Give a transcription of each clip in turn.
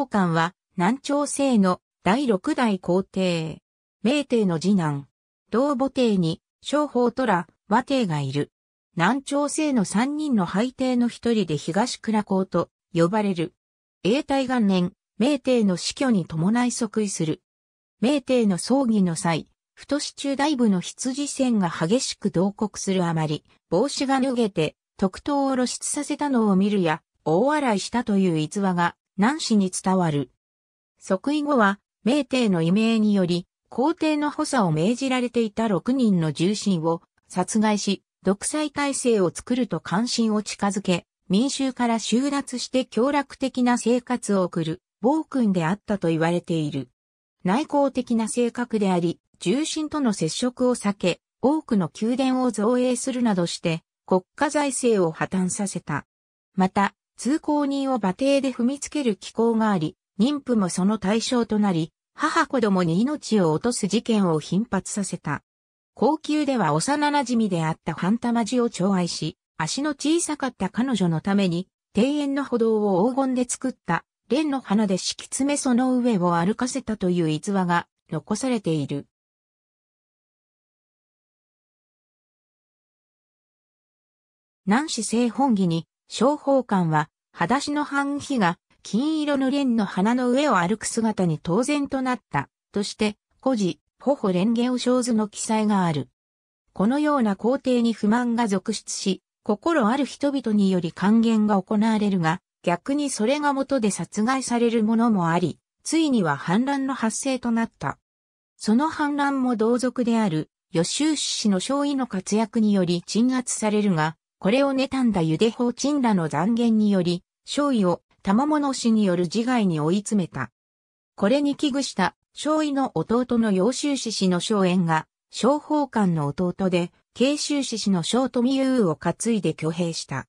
長官は、南朝政の第六代皇帝。明帝の次男。同母帝に、商法とら、和帝がいる。南朝政の三人の背帝の一人で東倉公と呼ばれる。永代元年、明帝の死去に伴い即位する。明帝の葬儀の際、太市中大部の羊戦が激しく同国するあまり、帽子が脱げて、特等を露出させたのを見るや、大笑いしたという逸話が南市に伝わる。即位後は、明帝の異名により、皇帝の補佐を命じられていた6人の重臣を殺害し、独裁体制を作ると関心を近づけ、民衆から収奪して強楽的な生活を送る、暴君であったと言われている。内向的な性格であり、重臣との接触を避け、多くの宮殿を造営するなどして、国家財政を破綻させた。また、通行人を馬蹄で踏みつける機構があり、妊婦もその対象となり、母子供に命を落とす事件を頻発させた。高級では幼馴染であった半玉ジを寵愛し、足の小さかった彼女のために、庭園の歩道を黄金で作った蓮の花で敷き詰めその上を歩かせたという逸話が残されている。南市正本義に商法官は、裸足の半日が金色の蓮の花の上を歩く姿に当然となった、として、古事、頬蓮華を生図の記載がある。このような皇帝に不満が続出し、心ある人々により還元が行われるが、逆にそれが元で殺害されるものもあり、ついには反乱の発生となった。その反乱も同族である、予習氏の少尉の活躍により鎮圧されるが、これを妬んだユデホーチンらの残言により、少尉を玉物氏による自害に追い詰めた。これに危惧した少尉の弟の陽州氏氏の荘園が、昭法官の弟で、慶州氏氏の昭富雄を担いで挙兵した。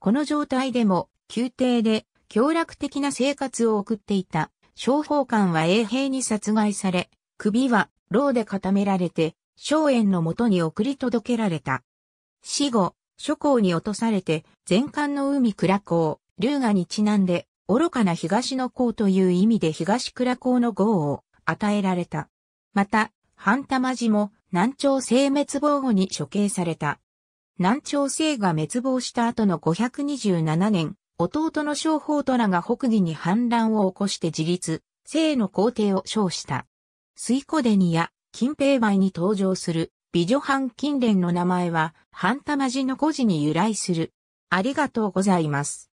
この状態でも、宮廷で強楽的な生活を送っていた昭法官は衛兵に殺害され、首は牢で固められて、荘園のもとに送り届けられた。死後、諸侯に落とされて、全艦の海倉港、龍河にちなんで、愚かな東の港という意味で東倉港の号を与えられた。また、半玉寺も南朝生滅亡後に処刑された。南朝生が滅亡した後の527年、弟の商法虎が北義に反乱を起こして自立、生の皇帝を称した。水古デニや近平梅に登場する美女藩近連の名前は、半玉寺の故事に由来する。ありがとうございます。